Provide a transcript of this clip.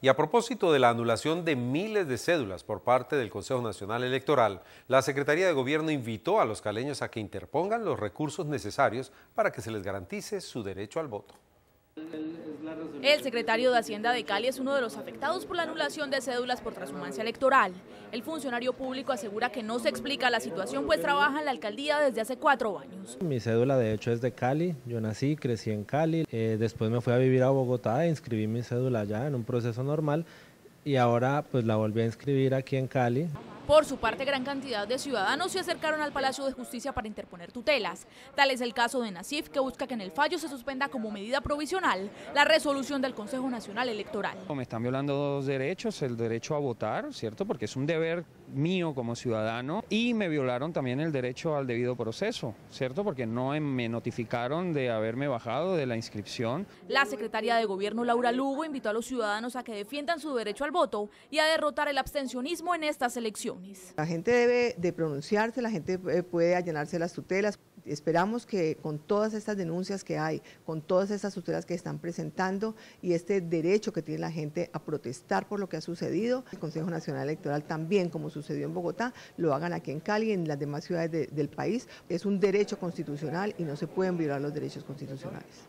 Y a propósito de la anulación de miles de cédulas por parte del Consejo Nacional Electoral, la Secretaría de Gobierno invitó a los caleños a que interpongan los recursos necesarios para que se les garantice su derecho al voto. El secretario de Hacienda de Cali es uno de los afectados por la anulación de cédulas por transhumancia electoral. El funcionario público asegura que no se explica la situación, pues trabaja en la alcaldía desde hace cuatro años. Mi cédula de hecho es de Cali, yo nací, crecí en Cali, eh, después me fui a vivir a Bogotá e inscribí mi cédula allá en un proceso normal y ahora pues la volví a inscribir aquí en Cali. Por su parte, gran cantidad de ciudadanos se acercaron al Palacio de Justicia para interponer tutelas. Tal es el caso de Nasif, que busca que en el fallo se suspenda como medida provisional la resolución del Consejo Nacional Electoral. Me están violando dos derechos, el derecho a votar, ¿cierto? Porque es un deber mío como ciudadano y me violaron también el derecho al debido proceso, ¿cierto? Porque no em, me notificaron de haberme bajado de la inscripción. La secretaria de Gobierno, Laura Lugo, invitó a los ciudadanos a que defiendan su derecho al voto y a derrotar el abstencionismo en estas elecciones. La gente debe de pronunciarse, la gente eh, puede allanarse las tutelas. Esperamos que con todas estas denuncias que hay, con todas estas tutelas que están presentando y este derecho que tiene la gente a protestar por lo que ha sucedido, el Consejo Nacional Electoral también, como sucedió en Bogotá, lo hagan aquí en Cali y en las demás ciudades del país. Es un derecho constitucional y no se pueden violar los derechos constitucionales.